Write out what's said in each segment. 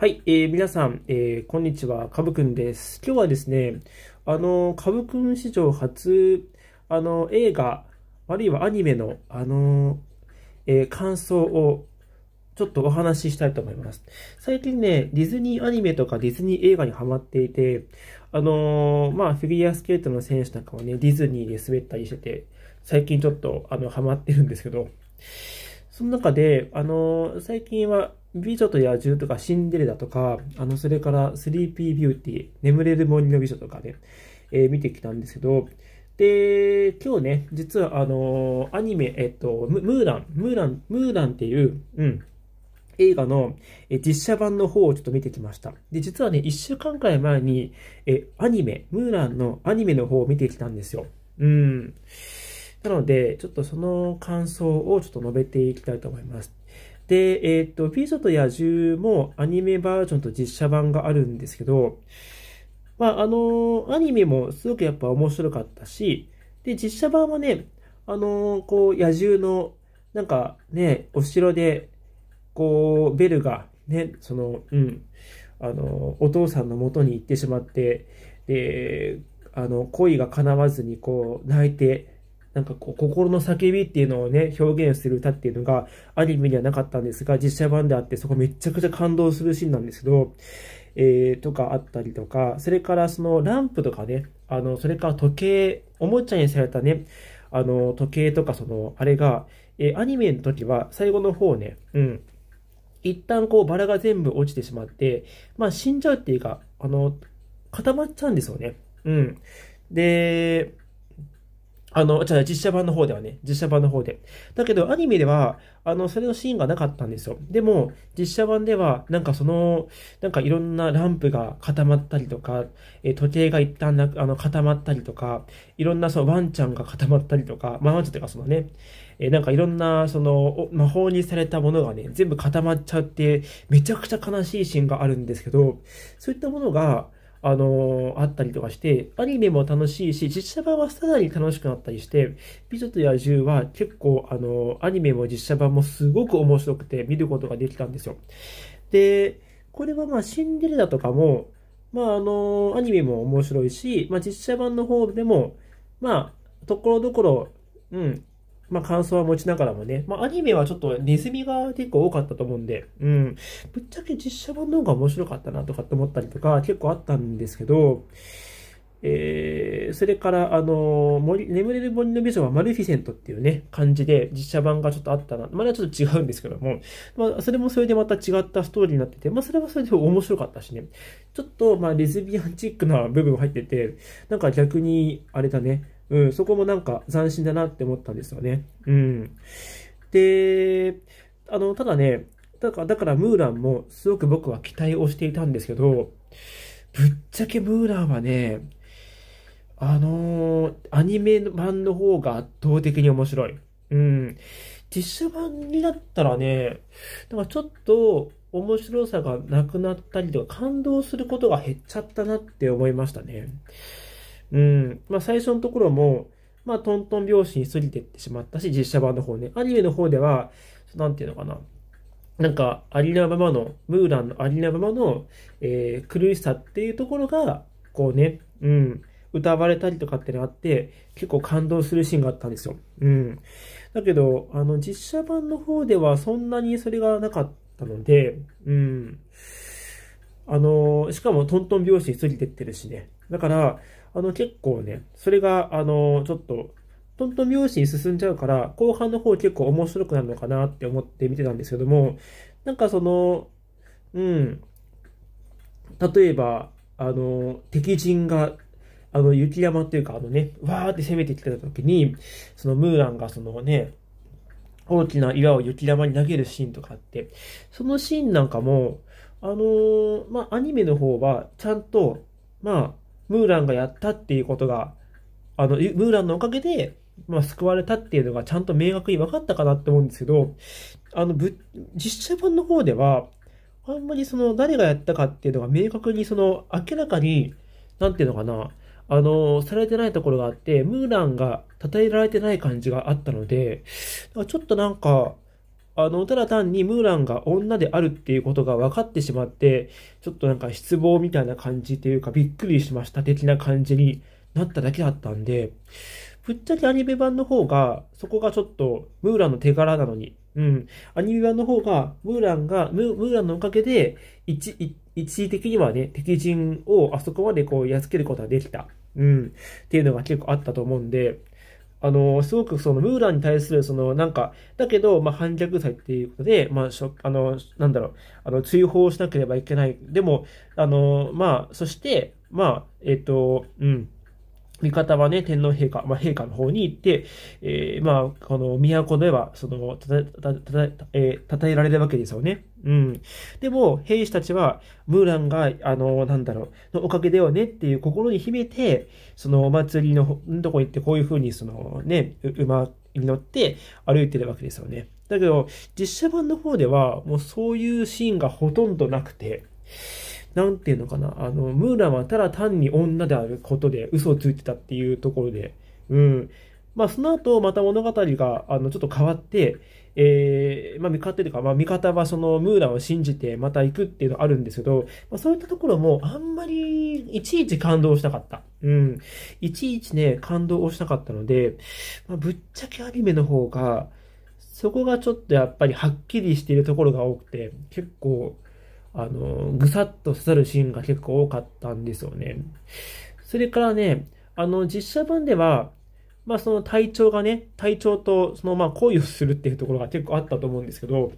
はい、えー、皆さん、えー、こんにちは、かぶくんです。今日はですね、あの、かぶくん史上初、あの、映画、あるいはアニメの、あの、えー、感想を、ちょっとお話ししたいと思います。最近ね、ディズニーアニメとかディズニー映画にハマっていて、あのまあ、フィギュアスケートの選手なんかはね、ディズニーで滑ったりしてて、最近ちょっと、あの、ハマってるんですけど、その中で、あの最近は、美女と野獣とかシンデレラとか、あの、それからスリーピービューティー、眠れる森の美女とかね、えー、見てきたんですけど、で、今日ね、実はあのー、アニメ、えっと、ムーラン、ムーラン、ムーランっていう、うん、映画の実写版の方をちょっと見てきました。で、実はね、1週間くらい前に、え、アニメ、ムーランのアニメの方を見てきたんですよ。うん。なので、ちょっとその感想をちょっと述べていきたいと思います。で、えっ、ー、と、美女と野獣もアニメバージョンと実写版があるんですけど、まあ、あの、アニメもすごくやっぱ面白かったし、で、実写版はね、あの、こう、野獣の、なんかね、お城で、こう、ベルが、ね、その、うん、あの、お父さんの元に行ってしまって、で、あの、恋が叶わずに、こう、泣いて、なんかこう、心の叫びっていうのをね、表現する歌っていうのが、アニメにはなかったんですが、実写版であって、そこめちゃくちゃ感動するシーンなんですけど、えー、とかあったりとか、それからそのランプとかね、あの、それから時計、おもちゃにされたね、あの、時計とかその、あれが、えー、アニメの時は最後の方ね、うん、一旦こうバラが全部落ちてしまって、まあ死んじゃうっていうか、あの、固まっちゃうんですよね。うん。で、あの、じゃあ実写版の方ではね、実写版の方で。だけど、アニメでは、あの、それのシーンがなかったんですよ。でも、実写版では、なんかその、なんかいろんなランプが固まったりとか、え時計が一旦なあの固まったりとか、いろんなそのワンちゃんが固まったりとか、まあ、ワンちゃんというかそのね、えなんかいろんな、その、魔法にされたものがね、全部固まっちゃって、めちゃくちゃ悲しいシーンがあるんですけど、そういったものが、あのー、あったりとかして、アニメも楽しいし、実写版はさらに楽しくなったりして、美女と野獣は結構、あのー、アニメも実写版もすごく面白くて見ることができたんですよ。で、これはまあシンデレラとかも、まああのー、アニメも面白いし、まあ実写版の方でも、まあ、ところどころ、うん、まあ、感想は持ちながらもね、まあ、アニメはちょっとネズミが結構多かったと思うんで、うん、ぶっちゃけ実写版の方が面白かったなとかって思ったりとか、結構あったんですけど、えー、それから、あの森、眠れる森の美女はマルフィセントっていうね、感じで実写版がちょっとあったな。まだちょっと違うんですけども、まあ、それもそれでまた違ったストーリーになってて、まあ、それはそれで面白かったしね。ちょっと、まあ、レズビアンチックな部分が入ってて、なんか逆に、あれだね、うん、そこもなんか斬新だなって思ったんですよね。うん。で、あの、ただね、だから、だからムーランもすごく僕は期待をしていたんですけど、ぶっちゃけムーランはね、あのー、アニメ版の方が圧倒的に面白い。うん。実写版になったらね、なんかちょっと面白さがなくなったりとか、感動することが減っちゃったなって思いましたね。うんまあ、最初のところも、まあ、トントン拍子に過ぎてってしまったし、実写版の方ね。アニメの方では、なんていうのかな。なんか、ありナままの、ムーランのありナままの、えー、苦しさっていうところが、こうね、うん、歌われたりとかってのあって、結構感動するシーンがあったんですよ。うん。だけど、あの、実写版の方ではそんなにそれがなかったので、うん。あの、しかもトントン拍子に過ぎてってるしね。だから、あの、結構ね、それが、あの、ちょっと、トントン拍子に進んじゃうから、後半の方結構面白くなるのかなって思って見てたんですけども、なんかその、うん、例えば、あの、敵陣が、あの、雪山っていうか、あのね、わーって攻めてきてた時に、そのムーランがそのね、大きな岩を雪山に投げるシーンとかあって、そのシーンなんかも、あのー、まあ、アニメの方は、ちゃんと、まあ、ムーランがやったっていうことが、あの、ムーランのおかげで、まあ、救われたっていうのがちゃんと明確に分かったかなって思うんですけど、あの、ぶ、実写版の方では、あんまりその、誰がやったかっていうのが明確にその、明らかに、なんていうのかな、あの、されてないところがあって、ムーランが称えられてない感じがあったので、ちょっとなんか、あの、ただ単にムーランが女であるっていうことが分かってしまって、ちょっとなんか失望みたいな感じっていうか、びっくりしました的な感じになっただけだったんで、ぶっちゃけアニメ版の方が、そこがちょっと、ムーランの手柄なのに、うん、アニメ版の方が、ムーランが、ムーランのおかげで一、一時的にはね、敵陣をあそこまでこう、やっつけることができた。うん、っていうのが結構あったと思うんで、あの、すごくそのムーランに対するそのなんか、だけど、まあ反逆罪っていうことで、まあしょ、あの、なんだろう、あの、追放しなければいけない。でも、あの、まあ、そして、まあ、えっ、と、うん。味方はね、天皇陛下、まあ、陛下の方に行って、えー、まあ、この都では、その、たた、たた、えー、称えられるわけですよね。うん。でも、兵士たちは、ムーランが、あの、なんだろう、のおかげだよねっていう心に秘めて、そのお祭りのとこ行って、こういうふうに、そのね、馬に乗って歩いてるわけですよね。だけど、実写版の方では、もうそういうシーンがほとんどなくて、なんていうのかな、あの、ムーランはただ単に女であることで嘘をついてたっていうところで、うん。まあ、その後、また物語が、あの、ちょっと変わって、えー、まあ、味方というか、まあ、味方はそのムーランを信じてまた行くっていうのあるんですけど、まあ、そういったところもあんまりいちいち感動しなかった。うん。いちいちね、感動をしなかったので、まあ、ぶっちゃけアニメの方が、そこがちょっとやっぱりはっきりしているところが多くて、結構、あの、ぐさっと刺さるシーンが結構多かったんですよね。それからね、あの、実写版では、まあその体調がね、体調とそのまあ恋をするっていうところが結構あったと思うんですけど、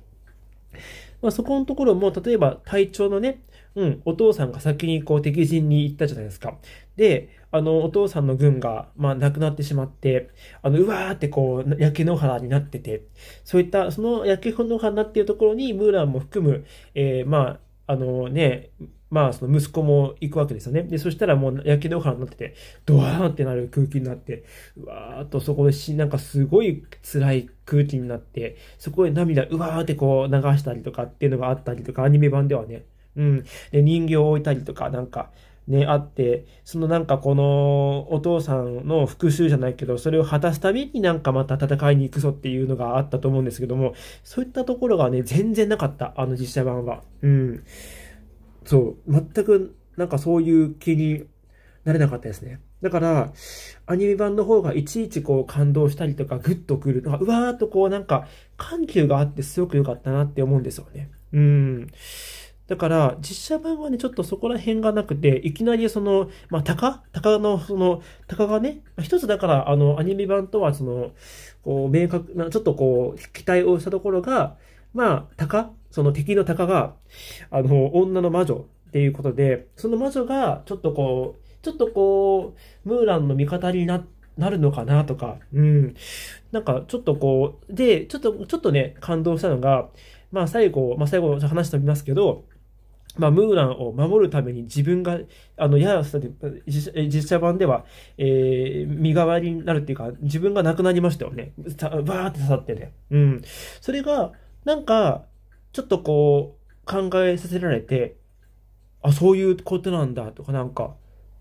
まあそこのところも、例えば体調のね、うん、お父さんが先にこう敵陣に行ったじゃないですか。で、あの、お父さんの軍が、まあ、亡くなってしまって、あの、うわーってこう、焼け野原になってて、そういった、その焼け野原になっているところに、ムーランも含む、えー、まあ、あのね、まあその息子も行くわけですよね。で、そしたらもう焼け野原になってて、ドワーンってなる空気になって、うわーっとそこでし、なんかすごい辛い空気になって、そこで涙、うわーってこう流したりとかっていうのがあったりとか、アニメ版ではね。うん。で、人形を置いたりとか、なんか、ね、あって、そのなんかこのお父さんの復讐じゃないけど、それを果たすたびになんかまた戦いに行くぞっていうのがあったと思うんですけども、そういったところがね、全然なかった、あの実写版は。うん。そう、全くなんかそういう気になれなかったですね。だから、アニメ版の方がいちいちこう感動したりとか、グッとくる、なんかうわーっとこうなんか、緩急があってすごく良かったなって思うんですよね。うん。だから、実写版はね、ちょっとそこら辺がなくて、いきなりその、まあ、鷹鷹の、その、鷹がね、一つだから、あの、アニメ版とは、その、こう、明確な、ちょっとこう、期待をしたところが、まあ、鷹その敵の鷹が、あの、女の魔女っていうことで、その魔女が、ちょっとこう、ちょっとこう、ムーランの味方にななるのかなとか、うん。なんか、ちょっとこう、で、ちょっと、ちょっとね、感動したのが、まあ最後、まあ最後話しておきますけど、まあ、ムーランを守るために自分が、あの、ややさで、実写版では、えー、身代わりになるっていうか、自分が亡くなりましたよね。さバーって刺さってね。うん。それが、なんか、ちょっとこう、考えさせられて、あ、そういうことなんだとか、なんか、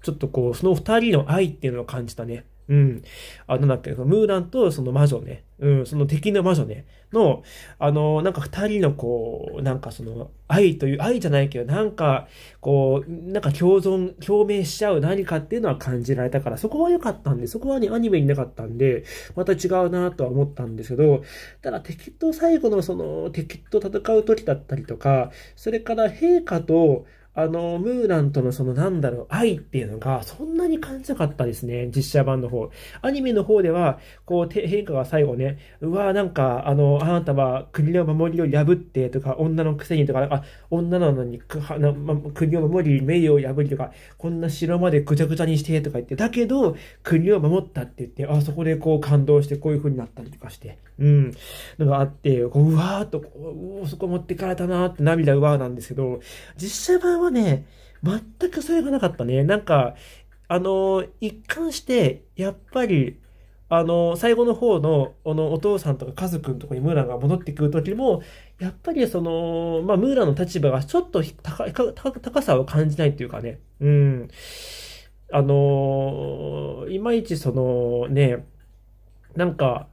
ちょっとこう、その二人の愛っていうのを感じたね。うん。あ、なんだっけ、のムーランとその魔女ね、うん、その敵の魔女ね、の、あの、なんか二人のこう、なんかその、愛という、愛じゃないけど、なんか、こう、なんか共存、共鳴しちゃう何かっていうのは感じられたから、そこは良かったんで、そこはね、アニメになかったんで、また違うなとは思ったんですけど、ただ敵と最後のその、敵と戦う時だったりとか、それから陛下と、あの、ムーランとのそのなんだろう、愛っていうのがそんなに感じなかったですね、実写版の方。アニメの方では、こう、陛下が最後ね、うわーなんか、あの、あなたは国の守りを破ってとか、女のくせにとか、あ、女なのに国を守り、名誉を破りとか、こんな城までぐちゃぐちゃにしてとか言って、だけど、国を守ったって言って、あそこでこう感動してこういう風になったりとかして。うん、のがあって、こう、うわーっと、こう、そこ持ってかれたなーって涙うわーなんですけど、実写版はね、全くそれがなかったね。なんか、あのー、一貫して、やっぱり、あのー、最後の方の、あの、お父さんとかカズくんとかにムーランが戻ってくる時も、やっぱりその、まあ、ムーランの立場がちょっと高高さを感じないっていうかね、うん。あのー、いまいちその、ね、なんか、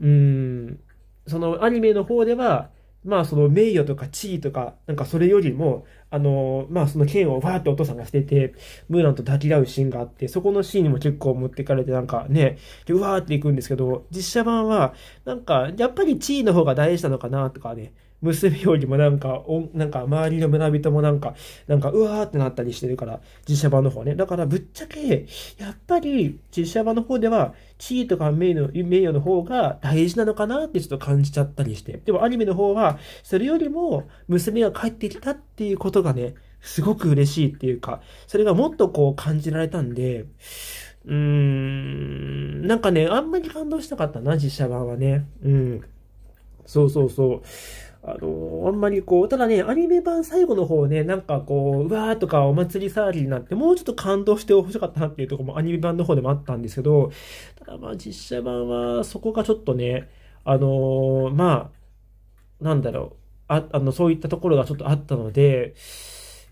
うん、そのアニメの方では、まあその名誉とか地位とか、なんかそれよりも、あの、まあ、その剣をわーってお父さんが捨てて、ムーランと抱き合うシーンがあって、そこのシーンにも結構持ってかれて、なんかね、でうわーっていくんですけど、実写版は、なんか、やっぱり地位の方が大事なのかなとかね、娘よりもなんか、おなんか周りの村人もなんか、なんか、うわーってなったりしてるから、実写版の方ね。だからぶっちゃけ、やっぱり実写版の方では、地位とか名誉名誉の方が大事なのかなってちょっと感じちゃったりして。でもアニメの方は、それよりも娘が帰ってきたってっていうことがね、すごく嬉しいっていうか、それがもっとこう感じられたんで、うーん、なんかね、あんまり感動しなかったな、実写版はね。うん。そうそうそう。あのあんまりこう、ただね、アニメ版最後の方ね、なんかこう、うわーとかお祭り騒ぎになって、もうちょっと感動してほしかったなっていうとこもアニメ版の方でもあったんですけど、ただまあ実写版はそこがちょっとね、あのー、まあ、なんだろう、あ、あの、そういったところがちょっとあったので、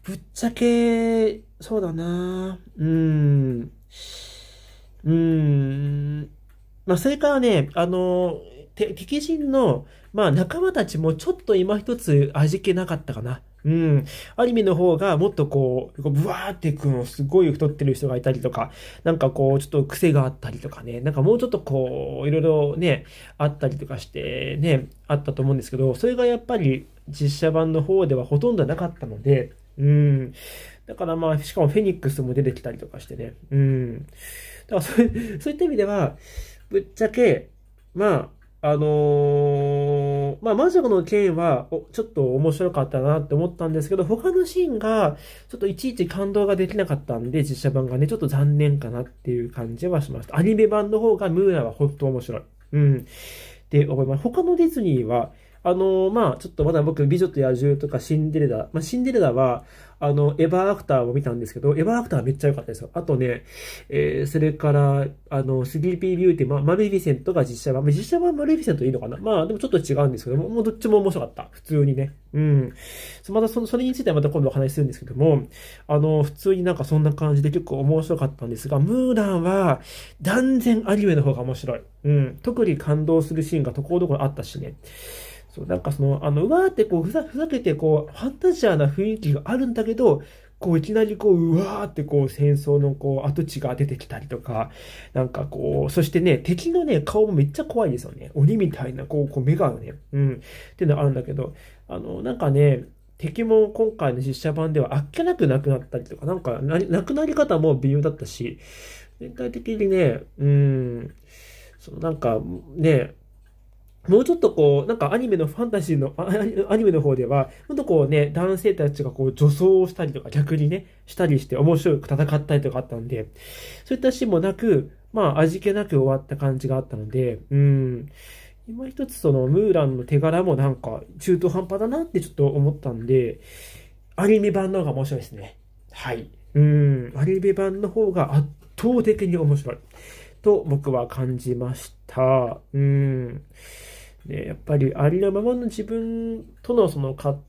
ぶっちゃけ、そうだなうん。うん。まあ、それからね、あの、敵陣の、まあ、仲間たちもちょっと今一つ味気なかったかな。うん。アニメの方がもっとこう、ブワーっていくの、すごい太ってる人がいたりとか、なんかこう、ちょっと癖があったりとかね、なんかもうちょっとこう、いろいろね、あったりとかしてね、あったと思うんですけど、それがやっぱり実写版の方ではほとんどなかったので、うん。だからまあ、しかもフェニックスも出てきたりとかしてね、うん。だからそうそういった意味では、ぶっちゃけ、まあ、あのーまあ、魔女の剣は、ちょっと面白かったなって思ったんですけど、他のシーンが、ちょっといちいち感動ができなかったんで、実写版がね、ちょっと残念かなっていう感じはしました。アニメ版の方がムーラは本当面白い。うん。って思います。他のディズニーは、あの、まあ、ちょっとまだ僕、美女と野獣とかシンデレラ、まあ、シンデレラは、あの、エヴァーアクターを見たんですけど、エヴァーアクターめっちゃ良かったですよ。あとね、えー、それから、あの、スリーピービューティー、まあ、マルフィセントが実写版、ま実写版マルフィセントいいのかなまあ、でもちょっと違うんですけども、もうどっちも面白かった。普通にね。うん。またその、それについてはまた今度お話しするんですけども、あの、普通になんかそんな感じで結構面白かったんですが、ムーランは断然アニメの方が面白い。うん。特に感動するシーンがところどころあったしね。そうなんかその、あの、うわーってこうふざ、ふざけてこう、ファンタジアな雰囲気があるんだけど、こういきなりこう、うわーってこう戦争のこう跡地が出てきたりとか、なんかこう、そしてね、敵のね、顔もめっちゃ怖いですよね。鬼みたいな、こう、こう目がね、うん、っていうのあるんだけど、あの、なんかね、敵も今回の実写版ではあっけなくなくなったりとか、なんかな、なくなり方も微妙だったし、全体的にね、うん、そのなんかね、もうちょっとこう、なんかアニメのファンタジーの、アニメの方では、もっとこうね、男性たちがこう女装をしたりとか、逆にね、したりして面白く戦ったりとかあったんで、そういったシーンもなく、まあ味気なく終わった感じがあったので、うん、今一つそのムーランの手柄もなんか中途半端だなってちょっと思ったんで、アニメ版の方が面白いですね。はい。うん、アニメ版の方が圧倒的に面白い。と僕は感じました。うん。ね、やっぱりありのままの自分とのその葛藤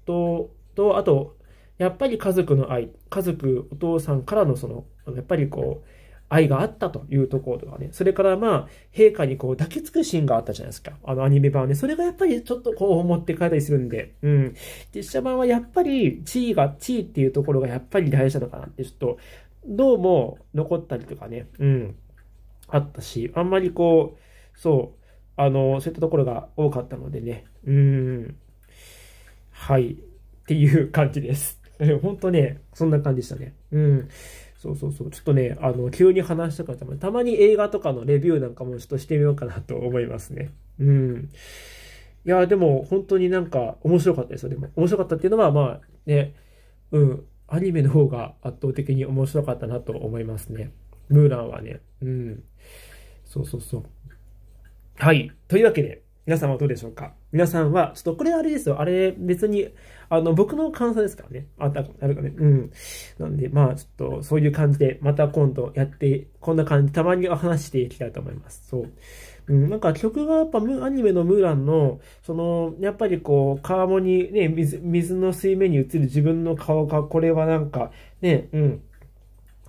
と、あと、やっぱり家族の愛、家族、お父さんからのその、やっぱりこう、愛があったというところとかね、それからまあ、陛下にこう抱きつくシーンがあったじゃないですか。あのアニメ版はね、それがやっぱりちょっとこう思って帰ったりするんで、うん。実写版はやっぱり地位が、地位っていうところがやっぱり大事なのかなって、ちょっと、どうも残ったりとかね、うん、あったし、あんまりこう、そう、あの、そういったところが多かったのでね、うん、はい、っていう感じです。本当ね、そんな感じでしたね。うん。そうそうそう。ちょっとね、あの、急に話したかったまに映画とかのレビューなんかもちょっとしてみようかなと思いますね。うん。いや、でも本当になんか面白かったですよ。でも面白かったっていうのは、まあね、うん、アニメの方が圧倒的に面白かったなと思いますね。ムーランはね。うん。そうそうそう。はい。というわけで、皆さんはどうでしょうか皆さんは、ちょっとこれあれですよ。あれ、別に、あの、僕の感想ですからね。あた、あるかね。うん。なんで、まあ、ちょっと、そういう感じで、また今度やって、こんな感じ、たまに話していきたいと思います。そう。うん、なんか曲がやっぱアニメのムーランの、その、やっぱりこう、川面にね、水、水の水面に映る自分の顔が、これはなんか、ね、うん。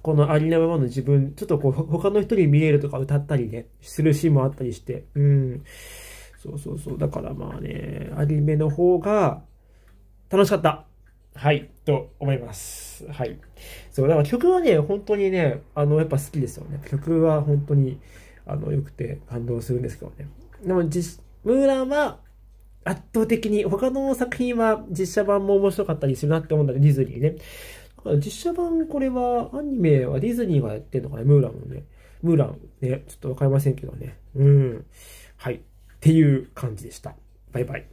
このありのままの自分、ちょっとこう、他の人に見えるとか歌ったりね、するシーンもあったりして、うん。そうそうそう。だからまあね、アニメの方が楽しかった。はい、と思います。はい。そう、だから曲はね、本当にね、あの、やっぱ好きですよね。曲は本当に、あの、良くて感動するんですけどね。でも、実、ムーランは圧倒的に、他の作品は実写版も面白かったりするなって思うんだけど、ディズニーね。実写版これは、アニメはディズニーがやってんのかなムーランのね。ムーランね、ちょっとわかりませんけどね。うん。はい。っていう感じでした。バイバイ。